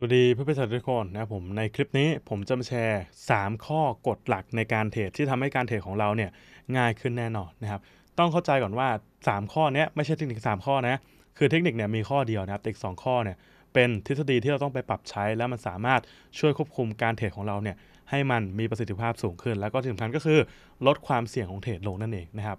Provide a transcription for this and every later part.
สวัสดีเพื่อนเพื่อนทุกคนนะผมในคลิปนี้ผมจะมาแชร์ 3 ข้อกฎหลักในการเทรดที่ทำให้การเทรดของเราเนี่ยง่ายขึ้นแน่นอนนะครับต้องเข้าใจก่อนว่า 3 ข้อนี้ไม่ใช่เทคนิค 3 ข้อนะคือเทคนิคเนี่ยมีข้อเดียวนะครับต่อีก 2 ข้อเนี่ยเป็นทฤษฎีที่เราต้องไปปรับใช้แล้วมันสามารถช่วยควบคุมการเทรดของเราเนี่ยให้มันมีประสิทธิภาพสูงขึ้น แล้วก็ที่สำคัญก็คือ ลดความเสี่ยงของเทรดลงนั่นเองนะครับ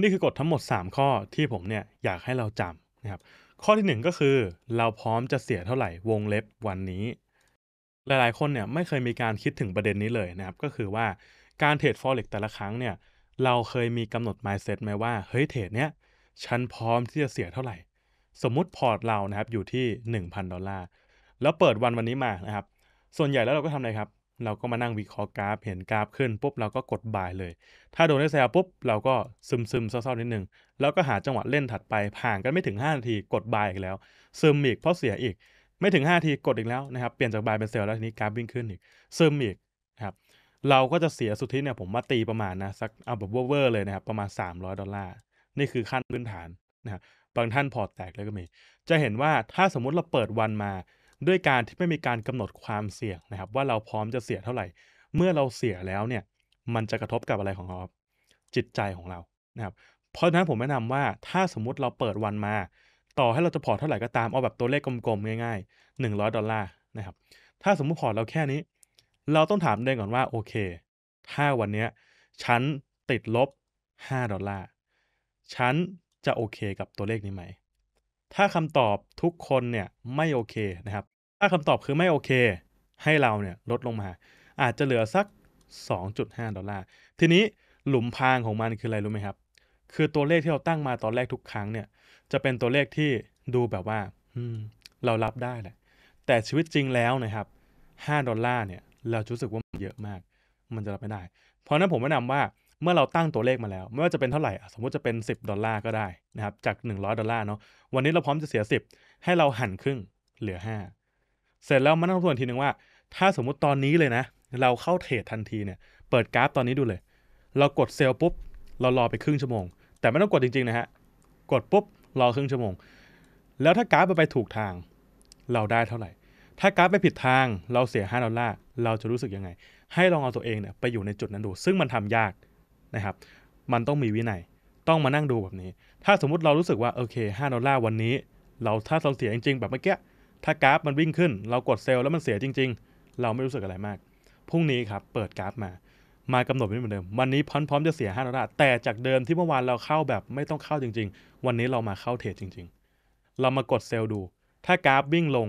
นี่คือกฎทั้งหมด 3 ข้อที่ผมเนี่ยอยากให้เราจำนะครับข้อที่ 1 ก็คือเราพร้อมจะเสียเท่าไหร่วงเล็บวันนี้ หลายๆคนเนี่ยไม่เคยมีการคิดถึงประเด็นนี้เลยนะครับ ก็คือว่าการเทรดฟอเร็กแต่ละครั้งเนี่ยเราเคยมีกำหนดไมล์เซตไหมว่าเฮ้ยเทรดเนี้ยฉันพร้อมที่จะเสียเท่าไหร่ สมมุติพอร์ตเรานะครับอยู่ที่ 1,000 ดอลลาร์ แล้วเปิดวันวันนี้มานะครับ ส่วนใหญ่แล้วเราก็ทำอะไรครับเราก็มานั่งวิเคราะห์กราฟเห็นกราฟขึ้นปุ๊บเราก็กดบายเลย ถ้าโดนเซลล์ปุ๊บเราก็ซึมซึมเศร้าๆนิดนึงแล้วก็หาจังหวะเล่นถัดไปผ่านกันไม่ถึง5นาทีกดบายอีกแล้วซึมอีก เพราะเสียอีก ไม่ถึง5นาทีกดอีกแล้วนะครับเปลี่ยนจากบายเป็นเซลล์แล้วทีนี้กราฟวิ่งขึ้นอีกซึมอีกครับเราก็จะเสียสุทธิเนี่ยผมว่าตีประมาณนะสักเอาแบบเวอร์เลยนะครับประมาณ300ดอลลาร์นี่คือขั้นพื้นฐานนะครับบางท่านพอร์ตแตกเลยก็มี จะเห็นว่าถ้าสมมติเราเปิดวันมาด้วยการที่ไม่มีการกำหนดความเสี่ยงนะครับว่าเราพร้อมจะเสียเท่าไหร่เมื่อเราเสียแล้วเนี่ย มันจะกระทบกับอะไรของเราจิตใจของเรานะครับเพราะฉะนั้นผมแนะนำว่าถ้าสมมุติเราเปิดวันมา ต่อให้เราจะพอเท่าไหร่ก็ตามเอาแบบตัวเลขกลมๆง่ายๆ100ดอลลาร์นะครับถ้าสมมุติพอเราแค่นี้ เราต้องถามเองก่อนว่าโอเคถ้าวันนี้ฉันติดลบ5ดอลลาร์ฉันจะโอเคกับตัวเลขนี้ไหมถ้าคำตอบทุกคนเนี่ยไม่โอเคนะครับ ถ้าคำตอบคือไม่โอเคให้เราเนี่ยลดลงมา อาจจะเหลือสัก 2.5 ดอลลาร์ ทีนี้หลุมพรางของมันคืออะไรรู้ไหมครับ คือตัวเลขที่เราตั้งมาตอนแรกทุกครั้งเนี่ยจะเป็นตัวเลขที่ดูแบบว่าเรารับได้แหละ แต่ชีวิตจริงแล้วนะครับ5ดอลลาร์เนี่ยเรารู้สึกว่ามันเยอะมาก มันจะรับไม่ได้ เพราะนั้นผมแนะนำว่าเมื่อเราตั้งตัวเลขมาแล้วไม่ว่าจะเป็นเท่าไหร่ สมมติจะเป็น 10 ดอลลาร์ก็ได้นะครับจาก 100 ดอลลาร์เนาะวันนี้เราพร้อมจะเสีย 10 ให้เราหันครึ่งเหลือ 5 เสร็จแล้วมาน้องทบทวนทีนึงว่า ถ้าสมมุติตอนนี้เลยนะ เราเข้าเทรดทันทีเนี่ยเปิดกราฟตอนนี้ดูเลย เรากดเซลล์ปุ๊บเรารอไปครึ่งชั่วโมง แต่ไม่ต้องกดจริงๆนะฮะกดปุ๊บรอครึ่งชั่วโมง แล้วถ้ากราฟไปถูกทาง เราได้เท่าไหร่ถ้ากราฟไปผิดทางเราเสีย5ดอลลาร์เราจะรู้สึกยังไง ให้ลองเอาตัวเองเนี่ยไปอยู่ในจุดนั้นดู ซึ่งมันทำยากนะครับ มันต้องมีวินัย ต้องมานั่งดูแบบนี้ ถ้าสมมุติเรารู้สึกว่าโอเค5ดอลลาร์วันนี้ เราถ้าเราเสียจริงๆ แบบเมื่อกี้ ถ้ากราฟมันวิ่งขึ้น เรากดเซลล์แล้วมันเสียจริงๆ เราไม่รู้สึกอะไรมาก พรุ่งนี้ครับ เปิดกราฟมา มากำหนดไว้เหมือนเดิม วันนี้พร้อมๆจะเสีย5ดอลลาร์ แต่จากเดิมที่เมื่อวานเราเข้าแบบ ไม่ต้องเข้าจริง ๆ วันนี้เรามาเข้าเทรดจริงๆ เรามากดเซลล์ดู ถ้ากราฟวิ่งลง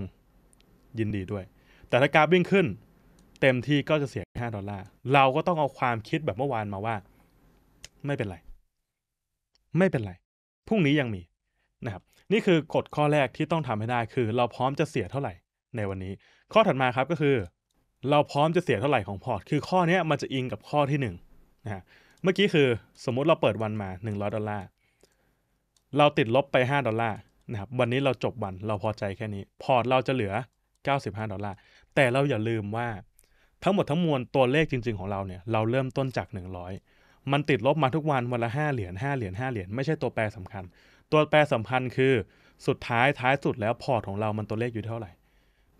ยินดีด้วย แต่ถ้ากราฟวิ่งขึ้น เต็มที่ก็จะเสีย5ดอลลาร์เราก็ต้องเอาความคิดแบบเมื่อวานมาว่าไม่เป็นไร ไม่เป็นไร พรุ่งนี้ยังมีนะครับ นี่คือกฎข้อแรกที่ต้องทำให้ได้คือเราพร้อมจะเสียเท่าไหร่ในวันนี้ ข้อถัดมาครับก็คือ เราพร้อมจะเสียเท่าไหร่ของพอร์ต คือข้อนี้มันจะอิงกับข้อที่1นนะฮะเมื่อกี้คือสมมุติเราเปิดวันมา 100ดอลลาร์ เราติดลบไป 5ดอลลาร์นะครับ วันนี้เราจบวันเราพอใจแค่นี้ พอร์ตเราจะเหลือ 95ดอลลาร์ แต่เราอย่าลืมว่าทั้งหมดทั้งมวลตัวเลขจริงๆของเราเนี่ย เราเริ่มต้นจาก100มันติดลบมาทุกวันวันละ5เหรียญ5เหรียญ5เหรียญไม่ใช่ตัวแปรสำคัญ ตัวแปรสำคัญคือสุดท้ายท้ายสุดแล้วพอร์ตของเรามันตัวเลขอยู่เท่าไหร่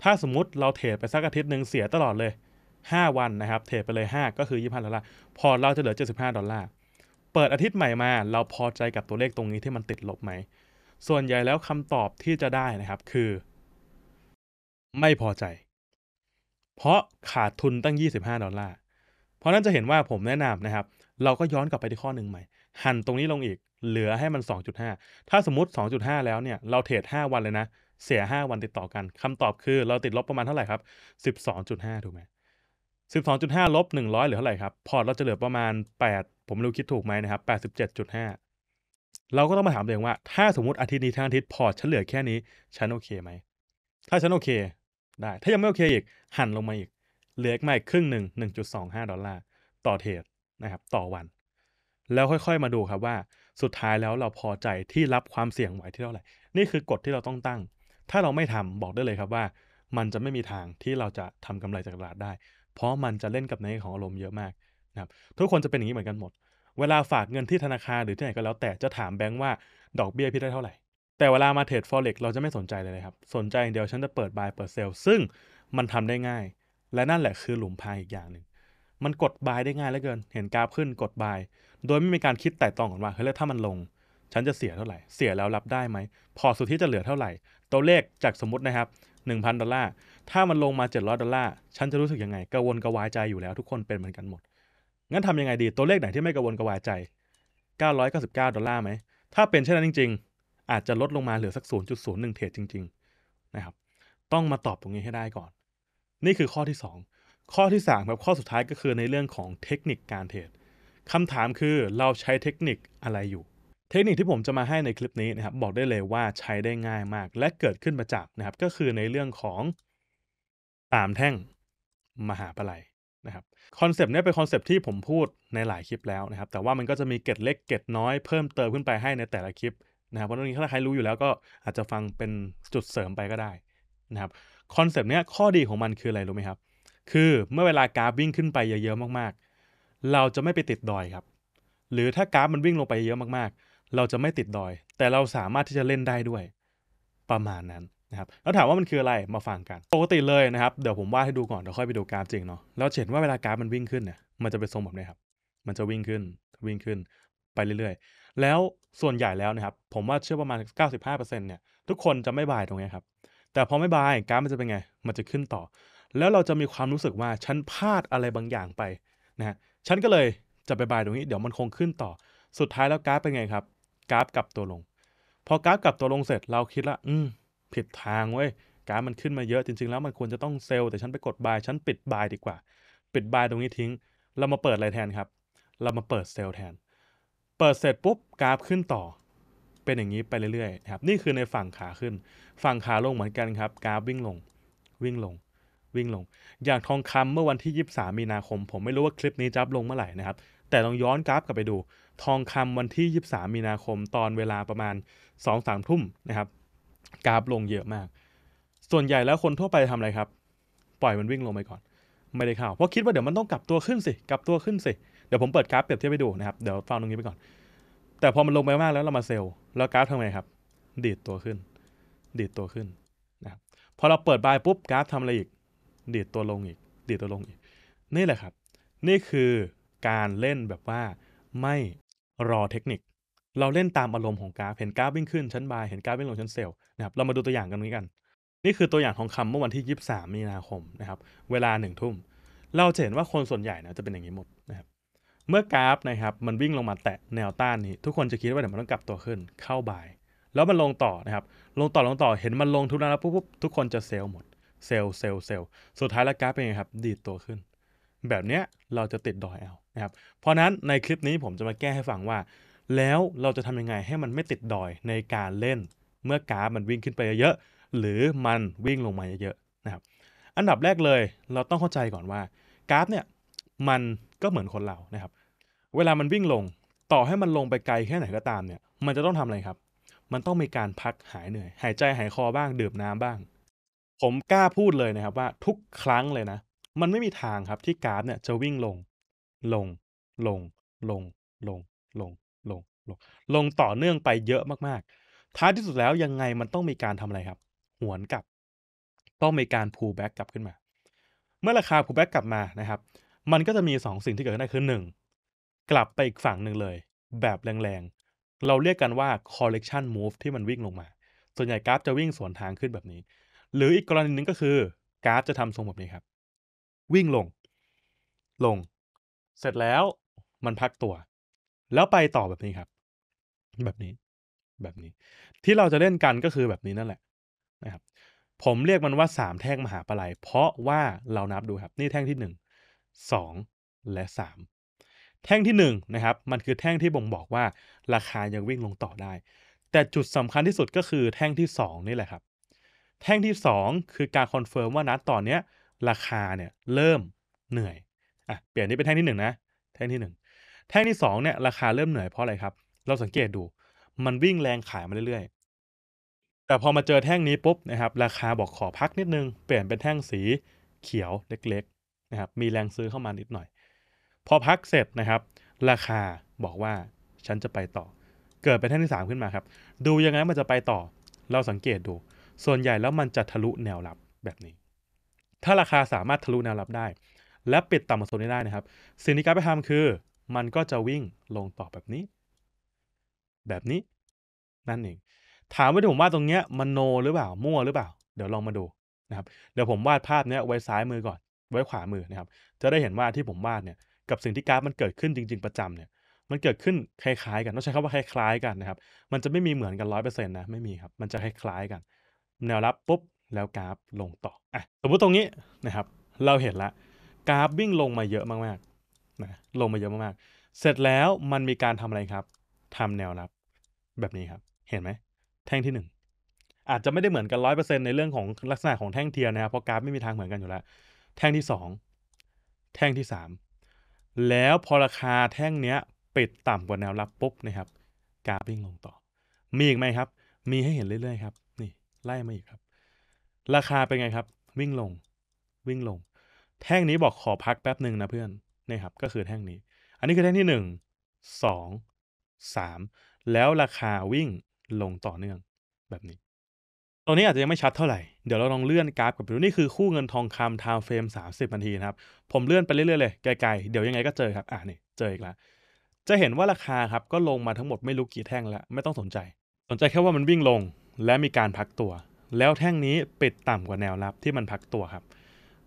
ถ้าสมมติเราเทรดไปสักอาทิตย์หนึ่งเสียตลอดเลย 5 วันนะครับเทรดไปเลย 5 ก็คือ25ดอลลาร์พอร์ตเราจะเหลือ 75 ดอลลาร์เปิดอาทิตย์ใหม่มา เราพอใจกับตัวเลขตรงนี้ที่มันติดลบไหมส่วนใหญ่แล้วคำตอบที่จะได้นะครับคือ ไม่พอใจ เพราะขาดทุนตั้ง 25ดอลลาร์เพราะนั้นจะเห็นว่าผมแนะนำนะครับเราก็ย้อนกลับไปที่ข้อหนึ่งใหม่หั่นตรงนี้ลงอีก เหลือให้มัน 2.5 ถ้าสมมติ 2.5 แล้วเนี่ย เราเทรด5วันเลยนะ เสีย 5 วันติดต่อกัน คำตอบคือเราติดลบประมาณเท่าไหร่ครับ 12.5 ถูกไหม12.5 ลบ 100เหลือเท่าไหร่ครับ พอร์ตเราจะเหลือประมาณ 8 ผมไม่รู้คิดถูกไหมนะครับ 87.5 เราก็ต้องมาถามตัวเองว่า ถ้าสมมติอาทิตย์นี้ทั้งอาทิตย์พอร์ตฉันเหลือแค่นี้ฉันโอเคไหมถ้าฉันโอเคได้ ถ้ายังไม่โอเคอีกหั่นลงมาอีก เหลืออีกมาอีกครึ่งหนึ่ง1.25ดอลลาร์ต่อเทรดนะครับต่อวัน แล้วค่อยๆมาดูครับว่า สุดท้ายแล้วเราพอใจที่รับความเสี่ยงไหวที่เท่าไหร่นี่คือกฎที่เราต้องตั้ง ถ้าเราไม่ทำบอกได้เลยครับว่า มันจะไม่มีทางที่เราจะทำกำไรจากตลาดได้ เพราะมันจะเล่นกับในของอารมณ์เยอะมากนะครับทุกคนจะเป็นอย่างนี้เหมือนกันหมดเวลาฝากเงินที่ธนาคารหรือที่ไหนก็แล้วแต่จะถามแบงค์ว่าดอกเบี้ยพี่ได้เท่าไหร่แต่เวลามาเทรดฟอเร็กเราจะไม่สนใจเลยครับสนใจอย่างเดียวฉันจะเปิดบายเปิดเซลล์ซึ่งมันทำได้ง่ายและนั่นแหละคือหลุมพรางอีกอย่างหนึ่งมันกดบายได้ง่ายเหลือเกิน เห็นกราฟขึ้นกดบาย โดยไม่มีการคิดแต่ตองก่อนว่า เฮ้ย แล้วถ้ามันลง ฉันจะเสียเท่าไหร่ เสียแล้วรับได้ไหม พอสุดที่จะเหลือเท่าไหร่ ตัวเลขจากสมมตินะครับ 1,000ดอลลาร์ ถ้ามันลงมา 700ดอลลาร์ ฉันจะรู้สึกยังไง กังวลกระวายใจอยู่แล้วทุกคนเป็นเหมือนกันหมด งั้นทำยังไงดี ตัวเลขไหนที่ไม่กังวลกระวายใจ999ดอลลาร์ไหม ถ้าเป็นเช่นนั้นจริง ๆ อาจจะลดลงมาเหลือสัก 0.01 เทรดจริงๆนะครับต้องมาตอบตรงนี้ให้ได้ก่อน นี่คือข้อที่ 2ข้อที่3ครับข้อสุดท้ายก็คือในเรื่องของเทคนิคการเทรดคำถามคือเราใช้เทคนิคอะไรอยู่ เทคนิคที่ผมจะมาให้ในคลิปนี้นะครับบอกได้เลยว่าใช้ได้ง่ายมาก และเกิดขึ้นมาจากนะครับ ก็คือในเรื่องของสามแท่งมหาปลายนะครับคอนเซปต์นี้เป็นคอนเซปต์ที่ผมพูดในหลายคลิปแล้วนะครับแต่ว่ามันก็จะมีเกตเล็กเกตน้อยเพิ่มเติมขึ้นไปให้ในแต่ละคลิปนะครับเพราะตรงนี้ถ้าใครรู้อยู่แล้วก็อาจจะฟังเป็นจุดเสริมไปก็ได้นะครับคอนเซปต์นี้ข้อดีของมันคืออะไรรู้ไหมครับคือเมื่อเวลากราฟวิ่งขึ้นไปเยอะ ๆมากๆ เราจะไม่ไปติดดอยครับ หรือถ้ากราฟมันวิ่งลงไปเยอะมากๆ เราจะไม่ติดดอย แต่เราสามารถที่จะเล่นได้ด้วยประมาณนั้นนะครับแล้วถามว่ามันคืออะไรมาฟังกันปกติเลยนะครับเดี๋ยวผมวาดให้ดูก่อน เดี๋ยวค่อยไปดูกราฟจริงเนาะแล้วเห็นว่าเวลากราฟมันวิ่งขึ้นเนี่ยมันจะเป็นทรงแบบนี้ครับมันจะวิ่งขึ้นวิ่งขึ้น ไปเรื่อยๆแล้วส่วนใหญ่แล้วนะครับผมว่าเชื่อประมาณ 95%เนี่ยทุกคนจะไม่บายตรงนี้ครับ แต่พอไม่บายกราฟมันจะเป็นไง มันจะขึ้นต่อแล้วเราจะมีความรู้สึกว่าฉันพลาดอะไรบางอย่างไปนะฮะฉันก็เลยจะไปบายตรงนี้เดี๋ยวมันคงขึ้นต่อ สุดท้ายแล้วกราฟเป็นไงครับ กราฟกลับตัวลง พอกราฟกลับตัวลงเสร็จเราคิดละ อืม ผิดทางเว้ย กราฟมันขึ้นมาเยอะจริงๆ แล้วมันควรจะต้อง เซลล์แต่ฉันไปกดบาย ฉันปิดบายดีกว่า ปิดบายตรงนี้ทิ้ง เรามาเปิดอะไรแทนครับ เรามาเปิดเซลล์แทน เปิดเสร็จปุ๊บกราฟขึ้นต่อ เป็นอย่างนี้ไปเรื่อยๆครับ นี่คือในฝั่งขาขึ้น ฝั่งขาลงเหมือนกันครับ กราฟวิ่งลง วิ่งลงวิ่งลง อย่างทองคำเมื่อวันที่23มีนาคม ผมไม่รู้ว่าคลิปนี้จับลงเมื่อไหร่นะครับ แต่ลองย้อนกราฟกลับไปดู ทองคำวันที่ 23 มีนาคมตอนเวลาประมาณ2มทุ่มนะครับ กราฟลงเยอะมาก ส่วนใหญ่แล้วคนทั่วไปทำอะไรครับ ปล่อยมันวิ่งลงไปก่อน ไม่ได้เข้าเพราะคิดว่าเดี๋ยวมันต้องกลับตัวขึ้นสิ กลับตัวขึ้นสิ เดี๋ยวผมเปิดกราฟเปรียบเทียบไปดูนะครับ เดี๋ยวฟังตรงนี้ไปก่อน แต่พอมันลงไปมากแล้วเรามาเซลล์ แล้วกราฟทำไงครับดีดตัวขึ้น ดีดตัวขึ้นนะครับพอเราเปิดบายปุ๊บกราฟทำอะไรอีกดีดตัวลงอีก ดีดตัวลงอีก นี่แหละครับ นี่คือการเล่นแบบว่าไม่รอเทคนิค เราเล่นตามอารมณ์ของกราฟ เห็นกราฟวิ่งขึ้นชั้นบาย เห็นกราฟวิ่งลงชั้นเซลล์นะครับ เรามาดูตัวอย่างกันนี้กัน นี่คือตัวอย่างของคำเมื่อวันที่ 23 มีนาคมนะครับ เวลาหนึ่งทุ่ม เราจะเห็นว่าคนส่วนใหญ่นะจะเป็นอย่างนี้หมดนะครับ เมื่อกราฟนะครับมันวิ่งลงมาแตะแนวต้านนี้ทุกคนจะคิดว่าเดี๋ยวมันต้องกลับตัวขึ้นเข้าบาย แล้วมันลงต่อนะครับ ลงต่อลงต่อ เห็นมันลงทุนแล้วปุ๊บทุกคนจะเซลล์หมดเซลล์เซลล์เซลล์สุดท้ายแล้วกราฟเป็นไงครับดีดตัวขึ้น แบบเนี้ยเราจะติดดอยเอา นะครับเพราะนั้น ในคลิปนี้ผมจะมาแก้ให้ฟังว่า แล้วเราจะทำยังไงให้มันไม่ติดดอยในการเล่น เมื่อกราฟมันวิ่งขึ้นไปเยอะๆหรือมันวิ่งลงมาเยอะๆนะครับอันดับแรกเลยเราต้องเข้าใจก่อนว่ากราฟเนี่ยมันก็เหมือนคนเรานะครับเวลา มันวิ่งลงต่อให้มันลงไปไกลแค่ไหนก็ตามเนี่ยมันจะต้องทำอะไรครับ มันต้องมีการพักหายเหนื่อย หายใจหายคอบ้างดื่มน้ำบ้างผมกล้าพูดเลยนะครับว่าทุกครั้งเลยนะ มันไม่มีทางครับที่กราฟเนี่ยจะวิ่งลง ลง ลง ลง ลง ลง ลง ลง ลงต่อเนื่องไปเยอะมากๆท้ายที่สุดแล้วยังไงมันต้องมีการทำอะไรครับ หวนกลับ ต้องมีการ pull back กลับขึ้นมาเมื่อราคา pull back กลับมานะครับมันก็จะมี 2สิ่งที่เกิดขึ้นได้คือ1กลับไปอีกฝั่งหนึ่งเลย แบบแรงๆเราเรียกกันว่า c o l l e c t i o n move ที่มันวิ่งลงมา ส่วนใหญ่กราฟจะวิ่งสวนทางขึ้นแบบนี้หรืออีกกรณีหนึ่งก็คือ กราฟจะทำทรงแบบนี้ครับ วิ่งลง ลง เสร็จแล้วมันพักตัว แล้วไปต่อแบบนี้ครับ แบบนี้ แบบนี้ ที่เราจะเล่นกันก็คือแบบนี้นั่นแหละนะครับ ผมเรียกมันว่าสามแท่งมหาปลายเพราะว่าเรานับดูครับ นี่แท่งที่หนึ่งสองและสามแท่งที่หนึ่งนะครับ มันคือแท่งที่บ่งบอกว่า ราคายังวิ่งลงต่อได้ แต่จุดสำคัญที่สุดก็คือแท่งที่สองนี่แหละครับแท่งที่2คือการคอนเฟิร์มว่านะตอนนี้ราคาเนี่ยเริ่มเหนื่อย อ่ะเปลี่ยนนี้เป็นแท่งที่1นะ แท่งที่ 1 แท่งที่2เนี่ยราคาเริ่มเหนื่อยเพราะอะไรครับ เราสังเกตดูมันวิ่งแรงขายมาเรื่อยๆ แต่พอมาเจอแท่งนี้ปุ๊บนะครับราคาบอกขอพักนิดนึง เปลี่ยนเป็นแท่งสีเขียวเล็กๆนะครับ มีแรงซื้อเข้ามานิดหน่อย พอพักเสร็จนะครับ ราคาบอกว่าฉันจะไปต่อ เกิดเป็นแท่งที่3ขึ้นมาครับ ดูยังไงมันจะไปต่อ เราสังเกตดูส่วนใหญ่แล้วมันจะทะลุแนวรับ แบบนี้ ถ้าราคาสามารถทะลุแนวรับได้ และปิดต่ำกว่าโซนนี้ได้นะครับ สิ่งที่การไปทำคือ มันก็จะวิ่งลงต่อแบบนี้ แบบนี้ นั่นเอง ถามไวึงผมว่าตรงเนี้ยมันโนหรือเปล่ามั่วหรือเปล่า เดี๋ยวลองมาดูนะครับเดี๋ยวผมวาดภาพเนี้ยไว้ซ้ายมือก่อน ไว้ขวามือนะครับจะได้เห็นว่าที่ผมวาดเนี่ยกับสิ่งที่กราฟมันเกิดขึ้นจริง ๆ ประจำเนี่ย มันเกิดขึ้นคล้ายๆ กันต้องใช้คำว่าคล้ายๆกันนะครับมันจะไม่มีเหมือนกันร้อยเปอร์เซ็นต์นะไม่มีครับมันจะคล้ายๆกันแนวรับปุ๊บแล้วกราฟลงต่อ อ่ะสมมติตรงนี้นะครับ เราเห็นละกราฟวิ่งลงมาเยอะมากๆนะลงมาเยอะมากๆเสร็จแล้วมันมีการทำอะไรครับ ทำแนวรับแบบนี้ครับ เห็นไหม แท่งที่ 1 อาจจะไม่ได้เหมือนกันร้อยเปอร์เซ็นในเรื่องของลักษณะของแท่งเทียนนะครับเพราะกราฟไม่มีทางเหมือนกันอยู่แล้ว แท่งที่ 2 แท่งที่ 3 แล้วพอราคาแท่งเนี้ยปิดต่ำกว่าแนวรับปุ๊บนะครับกราฟวิ่งลงต่อ มีอีกไหมครับ มีให้เห็นเรื่อยๆครับไล่มาอีกครับ ราคาเป็นไงครับ วิ่งลง วิ่งลง แท่งนี้บอกขอพักแป๊บหนึ่งนะเพื่อนนี่ครับก็คือแท่งนี้ อันนี้คือแท่งที่หนึ่งสองสามแล้วราคาวิ่งลงต่อเนื่องแบบนี้ตรงนี้อาจจะยังไม่ชัดเท่าไหร่ เดี๋ยวเราลองเลื่อนกราฟกับดูนี่คือคู่เงินทองคำ time f r a ม30นาทีนะครับ ผมเลื่อนไปเรื่อยๆเลย ไกลๆ เดี๋ยวยังไงก็เจอครับ อ่านี่เจออีกแล้วจะเห็นว่าราคาครับก็ลงมาทั้งหมดไม่รู้กี่แท่งแล้ว ไม่ต้องสนใจ สนใจแค่ว่ามันวิ่งลงและมีการพักตัว แล้วแท่งนี้ ปิดต่ำกว่าแนวรับที่มันพักตัวครับ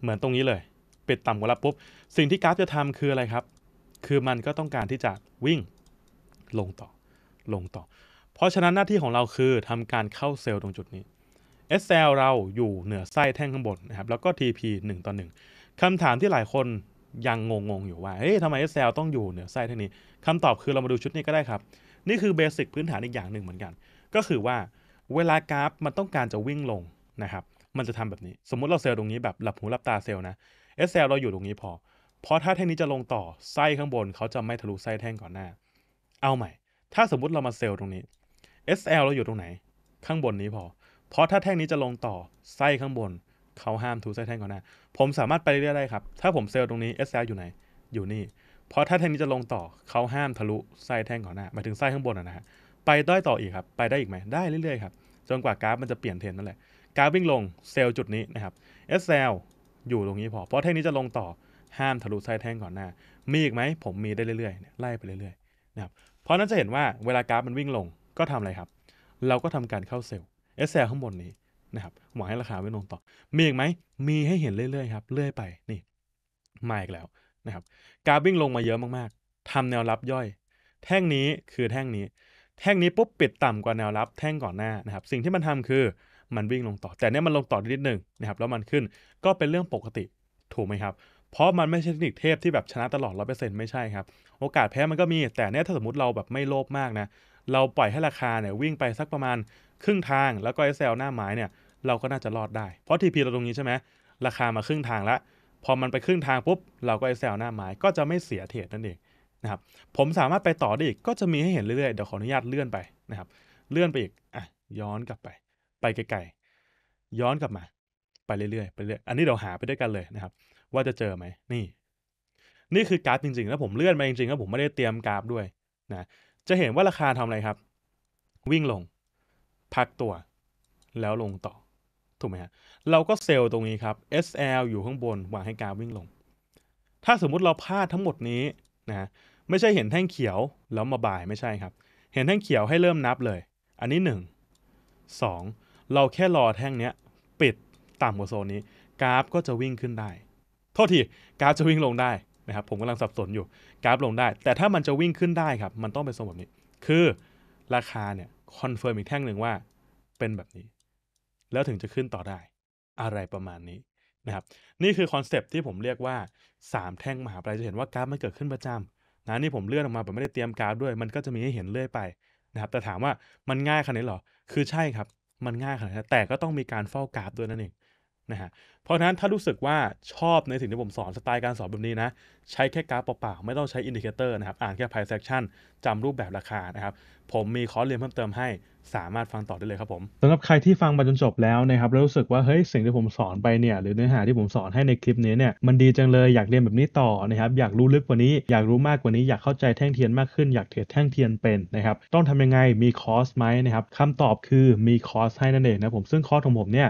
เหมือนตรงนี้เลย ปิดต่ำกว่ารับปุ๊บ สิ่งที่กราฟจะทำคืออะไรครับ คือมันก็ต้องการที่จะวิ่ง ลงต่อ ลงต่อ เพราะฉะนั้นหน้าที่ของเราคือทำการเข้าเซลล์ตรงจุดนี้ SL เราอยู่เหนือไส้แท่งข้างบนนะครับ แล้วก็ TP 1ต่อ1คำถามที่หลายคนยังงงๆอยู่ว่าเฮ้ยทำไม SL ต้องอยู่เหนือไส้แท่งนี้คำตอบคือเรามาดูชุดนี้ก็ได้ครับ นี่คือเบสิกพื้นฐานอีกอย่างหนึ่งเหมือนกัน ก็คือว่าเวลากราฟมันต้องการจะวิ่งลงนะครับ มันจะทำแบบนี้ สมมุติเราเซลล์ตรงนี้แบบหลับหูหลับตาเซลล์นะเอสเซลเราอยู่ตรงนี้พอเพราะถ้าแท่งนี้จะลงต่อไส้ข้างบนเขาจะไม่ทะลุไส้แท่งก่อนหน้า เอาใหม่ ถ้าสมมุติเรามาเซลล์ตรงนี้ SL เราอยู่ตรงไหน ข้างบนนี้พอ เพราะถ้าแท่งนี้จะลงต่อไส้ข้างบนเขาห้ามทะลุไส้แท่งก่อนหน้า ผมสามารถไปเรื่อยๆได้ครับ ถ้าผมเซลล์ตรงนี้ SL อยู่ไหน อยู่นี่ เพราะถ้าแท่งนี้จะลงต่อเขาห้ามทะลุไส้แท่งก่อนหน้าหมายถึงไส้ข้างบนนะฮะไปได้ต่ออีกครับ ไปได้อีกไหม ได้เรื่อย ๆ ครับ จนกว่ากราฟมันจะเปลี่ยนเทรนนั่นแหละ กราฟวิ่งลงเซลล์จุดนี้นะครับ SL อยู่ตรงนี้พอ เพราะแท่งนี้จะลงต่อ ห้ามทะลุไส้แท่งก่อนหน้า มีอีกไหมผมมีได้เรื่อยๆไล่ไปเรื่อยๆนะครับเพราะนั้นจะเห็นว่าเวลากราฟมันวิ่งลงก็ทำอะไรครับ เราก็ทำการเข้าเซลล์เอ SL ข้างบนนี้นะครับหวังให้ราคาวิ่งลงต่อ มีอีกไหมมีให้เห็นเรื่อยๆครับเรื่อยไปนี่มาอีกแล้วนะครับ กราฟวิ่งลงมาเยอะมากๆทำแนวรับย่อย แท่งนี้คือแท่งนี้แท่งนี้ปุ๊บปิดต่ำกว่าแนวรับแท่งก่อนหน้านะครับสิ่งที่มันทำคือมันวิ่งลงต่อ แต่เนี้ยมันลงต่อนิดนึงนะครับแล้วมันขึ้นก็เป็นเรื่องปกติถูกไหมครับ เพราะมันไม่ใช่เทคนิคเทพที่แบบชนะตลอดร้อไม่ใช่ครับโอกาสแพ้มันก็มีแต่เนี้ยถ้าสมมติเราแบบไม่โลภมากนะเราปล่อยให้ราคาเนี่ยวิ่งไปสักประมาณ ครึ่งทางแล้วก็ไอซลหน้าไม้เนี่ยเราก็น่าจะรอดได้เพราะทีพีเราตรงนี้ใช่ไหมราคามาครึ่งทางแล้วพอมันไปครึ่งทางปุ๊บเราก็ไอซลหน้าไม้ก็จะไม่เสียเทรดนั่นเองนะครับผมสามารถไปต่อได้อีกก็จะมีให้เห็นเรื่อยๆเดี๋ยวขออนุญาตเลื่อนไปนะครับ เลื่อนไปอีกอ่ะย้อนกลับไป ไปไกลๆย้อนกลับมา ไปเรื่อยๆไปเรื่อยอันนี้เราหาไปด้วยกันเลยนะครับ ว่าจะเจอไหมนี่ นี่คือกราฟจริงๆแล้วผมเลื่อนมาจริงๆแล้วผมไม่ได้เตรียมกราฟด้วยนะจะเห็นว่าราคาทำอะไรครับ วิ่งลง พักตัว แล้วลงต่อถูกไหมฮะเราก็เซลล์ตรงนี้ครับ SL อยู่ข้างบนวางให้กราฟวิ่งลง ถ้าสมมุติเราพลาดทั้งหมดนี้นะไม่ใช่เห็นแท่งเขียวแล้วมาบ่ายไม่ใช่ครับ เห็นแท่งเขียวให้เริ่มนับเลย อันนี้ 1 2 เราแค่รอแท่งเนี้ยปิดต่ำกว่าโซนนี้ กราฟก็จะวิ่งขึ้นได้ โทษที กราฟจะวิ่งลงได้นะครับ ผมกำลังสับสนอยู่ กราฟลงได้ แต่ถ้ามันจะวิ่งขึ้นได้ครับ มันต้องเป็นทรงแบบนี้ คือราคาเนี่ยคอนเฟิร์มอีกแท่งหนึ่งว่าเป็นแบบนี้ แล้วถึงจะขึ้นต่อได้ อะไรประมาณนี้นะครับ นี่คือคอนเซปที่ผมเรียกว่า 3 แท่งมหาปลายจะเห็นว่ากราฟมันเกิดขึ้นประจำนะนี่ผมเลื่อนออกมาผมไม่ได้เตรียมกราฟด้วย มันก็จะมีให้เห็นเรื่อยไปนะครับ แต่ถามว่ามันง่ายขนาดนี้หรอ คือใช่ครับ มันง่ายขนาดนี้แต่ก็ต้องมีการเฝ้ากราฟด้วยนั่นเองนะฮะเพราะฉะนั้นถ้ารู้สึกว่าชอบในสิ่งที่ผมสอน สไตล์การสอนแบบนี้นะ ใช้แค่กราฟเปล่าๆไม่ต้องใช้อินดิเคเตอร์นะครับอ่านแค่ไพ่เซ็กชันจำรูปแบบราคานะครับ ผมมีคอร์สเรียนเพิ่มเติมให้สามารถฟังต่อได้เลยครับผมสำหรับใครที่ฟังมาจนจบแล้วนะครับแล้วรู้สึกว่าเฮ้ย สิ่งที่ผมสอนไปเนี่ย หรือเนื้อหาที่ผมสอนให้ในคลิปนี้เนี่ยมันดีจังเลยอยากเรียนแบบนี้ต่อนะครับอยากรู้ลึกกว่านี้ อยากรู้มากกว่านี้ อยากเข้าใจแท่งเทียนมากขึ้นอยากเทรดแท่งเทียนเป็นนะครับต้องทำยังไงมีคอร์สไหมนะครับคำตอบคือมีคอร์สให้นั่นเองนะผมซึ่งคอร์สของผมเนี่ย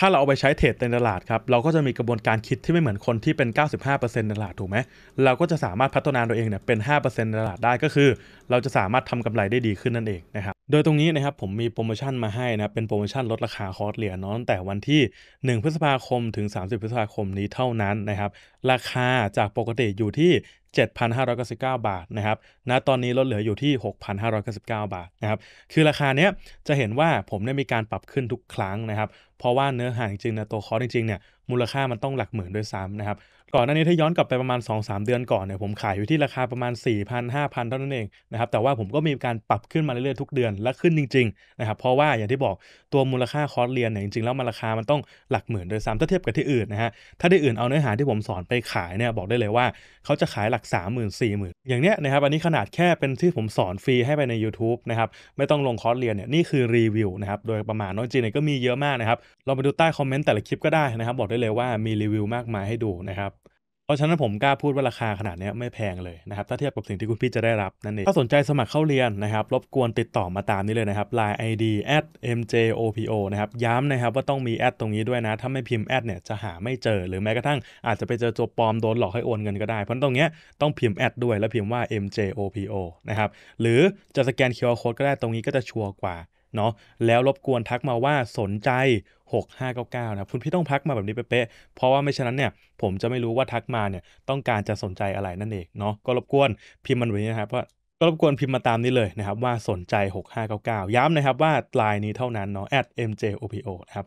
ถ้าเราเอาไปใช้เทรดในตลาดครับเราก็จะมีกระบวนการคิดที่ไม่เหมือนคนที่เป็น 95%นตลาดถูกไหมเราก็จะสามารถพัฒนานตัวเองเนี่ยเป็น 5%ตลาดได้ก็คือ เราจะสามารถทำกำไรได้ดีขึ้นนั่นเองนะครับโดยตรงนี้นะครับผมมีโปรโมชั่นมาให้นะเป็นโปรโมชั่นลดราคาคอร์สเหรียญน้องแต่วันที่ 1 พฤษภาคมถึง 30 พฤษภาคมนี้เท่านั้นนะครับ ราคาจากปกติอยู่ที่ 7,599 บาทนะครับณตอนนี้ลดเหลืออยู่ที่ 6,599 บาทนะครับคือราคาเนี้ยจะเห็นว่าผมได้มีการปรับขึ้นทุกครั้งนะครับเพราะว่าเนื้อหาจริงนะตัวคอร์สจริงๆเนี่ยมูลค่ามันต้องหลักหมื่นด้วยซ้ำนะครับก่อนหน้านี้ถ้าย้อนกลับไปประมาณ2-3 เดือนก่อนเนี่ยผมขายอยู่ที่ราคาประมาณ4,000-5,000เท่านั้นเองนะครับแต่ว่าผมก็มีการปรับขึ้นมาเรื่อยๆทุกเดือนและขึ้นจริงๆนะครับเพราะว่าอย่างที่บอกตัวมูลค่าคอร์สเรียนเนี่ยจริงๆแล้วมันราคา มันต้องหลักหมื่นโดยซ้ำถ้าเทียบกับที่อื่นนะฮะถ้าที่อื่นเอาเนื้อหาที่ผมสอนไปขายเนี่ยบอกได้เลยว่าเขาจะขายหลัก3 0 0 0 0 4 0 0 0อย่างเนี้ยนะครับอันนี้ขนาดแค่เป็นที่ผมสอนฟรีให้ไปใน YouTube นะครับไม่ต้องลงคอร์สเรียนเนี่ยนี่คือรีวิวนะครับโดยประมาณน้องจีนเนี่ยก็มีเยอะมากนะครับเราไปดูใต้คอมเมนต์แต่ละคลิปก็ได้นะครับ บอกได้เลยว่ามีรีวิวมากมายให้ดูนะครับ เพราะฉะนั้นผมกล้าพูดว่าราคาขนาดนี้ไม่แพงเลยนะครับ ถ้าเทียบกับสิ่งที่คุณพี่จะได้รับ นั่นเอง ถ้าสนใจสมัครเข้าเรียนนะครับ รบกวนติดต่อมาตามนี้เลยนะครับ line id at mjopo นะครับ ย้ำนะครับว่าต้องมีแอดตรงนี้ด้วยนะถ้าไม่พิมพ์แอดเนี่ยจะหาไม่เจอหรือแม้กระทั่ง อาจจะไปเจอตัวปลอมโดนหลอกให้โอนเงินก็ได้เพราะตรงเนี้ยต้องพิมพ์แอดด้วย แล้วพิมพ์ว่า mjopo นะครับหรือจะสแกน QR code ก็ได้ตรงนี้ก็จะชัวร์กว่าเนาะแล้วรบกวนทักมาว่าสนใจ 6599 นะคุณพี่ต้องทักมาแบบนี้เป๊ะเเพราะว่าไม่ฉะนั้นเนี่ยผมจะไม่รู้ว่าทักมาเนี่ยต้องการจะสนใจอะไรนั่นเองเนาะก็รบกวนพิมพ์มันไว้นะครับว่าก็รบกวนพิมพ์มาตามนี้เลยนะครับ ว่าสนใจ 6599 ย้ำนะครับว่าลายนี้เท่านั้นเนาะ a mjopo นะครับ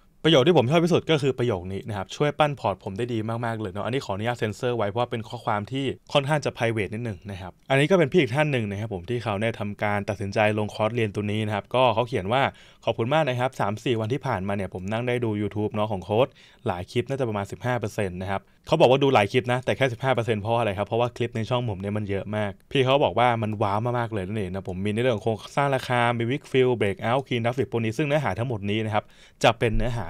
ประโยคที่ผมชอบที่สุดก็คือประโยคนี้นะครับช่วยปั้นพอร์ตผมได้ดีมากๆเลยเนาะอันนี้ขออนุญาตเซ็นเซอร์ไว้เพราะเป็นข้อความที่ค่อนข้างจะไพรเวทนิดนึงนะครับอันนี้ก็เป็นพี่อีกท่านหนึ่งนะครับผมที่เขาได้ทำการตัดสินใจลงคอร์สเรียนตัวนี้นะครับก็เขาเขียนว่าขอบคุณมากนะครับ3-4 วันที่ผ่านมาเนี่ยผมนั่งได้ดู YouTube เนาะของโค้ดหลายคลิปน่าจะประมาณ 15%นะครับเขาบอกว่าดูหลายคลิปนะแต่แค่15%เพราะอะไรครับเพราะว่าคลิปในช่องผมเนี่ยมันเยอะมากพี่เขาบอกว่ามันว้าวมากๆเลยนั่นเองนะผมมีในเรื่องของโครงสร้างราคามีวิกฟิลเบรกเอาท์คีนดัฟฟิกโปนี้ซึ่งเนื้อหาทั้งหมดนี้นะครับจะเป็นเนื้อหา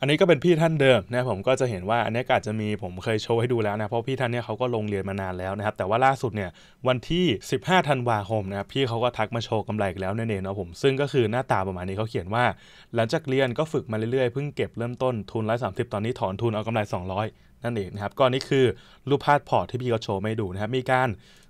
อันนี้ก็เป็นพี่ท่านเดิมนะผมก็จะเห็นว่าอันนี้อาจจะมีผมเคยโชว์ให้ดูแล้วนะเพราะพี่ท่านเนี่ยเขาก็ลงเรียนมานานแล้วนะครับแต่ว่าล่าสุดเนี่ยวันที่ 15ธันวาคมนะครับพี่เขาก็ทักมาโชว์กำไรกักแล้วน่นเเนาะผมซึ่งก็คือหน้าตาประมาณนี้เขาเขียนว่า หลังจากเรียนก็ฝึกมาเรื่อยๆเพิ่งเก็บเริ่มต้นทุนร้อยสาตอนนี้ถอนทุนเอากำไร200 นั่นเองนะครับก็นี่คือรูปภาพพอร์ตที่พี่เขาโชว์ไม่ดูนะครับมีการ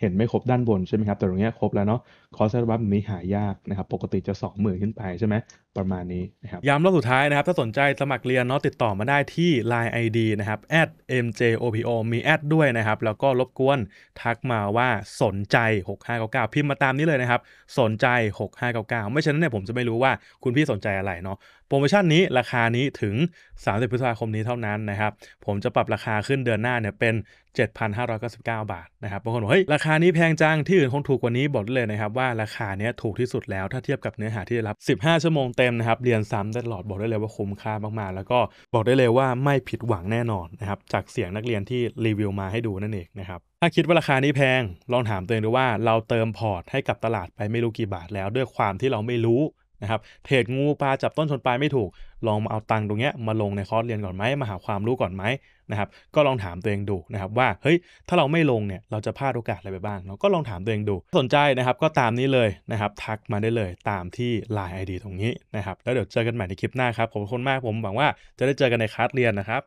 เห็นไม่ครบด้านบนใช่ไหมครับแต่ตรงนี้ครบแล้วเนาะคอสอัลบัฟมนี้หายากนะครับปกติจะ 2 0,000 ขึ้นไปใช่ไหมประมาณนี้นะครับย้ำรอบสุดท้ายนะครับถ้าสนใจสมัครเรียนเนาะติดต่อมาได้ที่ Line ID นะครับ @mjopo มีแอดด้วยนะครับ แล้วก็รบกวนทักมาว่าสนใจ 6599พิมพ์มาตามนี้เลยนะครับ สนใจ 6599 ไม่ช่นั้นเนี่ยผมจะไม่รู้ว่าคุณพี่สนใจอะไรเนาะโปรโมชั่นนี้ราคานี้ถึง30พฤษภาคมนี้เท่านั้นนะครับผมจะปรับราคาขึ้นเดือนหน้าเนี่ยเป็น7,599บาทนะครับบางคนบอกเฮ้ยราคานี้แพงจังที่อื่นคงถูกกว่านี้ บอกเลยนะครับ ว่าราคาเนี้ยถูกที่สุดแล้วถ้าเทียบกับเนื้อหาที่ได้รับ 15ชั่วโมงเต็มนะครับเรียนซ้ำตลอด บอกได้เลยว่าคุ้มค่ามากๆ แล้วก็บอกได้เลยว่าไม่ผิดหวังแน่นอนนะครับจากเสียงนักเรียนที่รีวิวมาให้ดูนั่นเองนะครับถ้าคิดว่าราคานี้แพงลองถามตัวเองดูว่าเราเติมพอร์ตให้กับตลาดไปไม่รู้กี่บาทแล้วด้วยความที่เราไม่รู้นะครับเทรดงูปลาจับต้นชนปลายไม่ถูกลองมาเอาตังค์ตรงเนี้ยมาลงในคอร์สเรียนก่อนไหมมาหาความรู้ก่อนไหมนะครับก็ลองถามตัวเองดูนะครับ ว่าเฮ้ยถ้าเราไม่ลงเนี่ยเราจะพลาดโอกาสอะไรไปบ้างเราก็ลองถามตัวเองดู สนใจนะครับ ก็ตามนี้เลยนะครับ ทักมาได้เลยตามที่ Line ID ตรงนี้นะครับแล้วเดี๋ยวเจอกันใหม่ในคลิปหน้าครับ ผมคุณมากผมหวังว่าจะได้เจอกันในคลาสเรียนนะครับ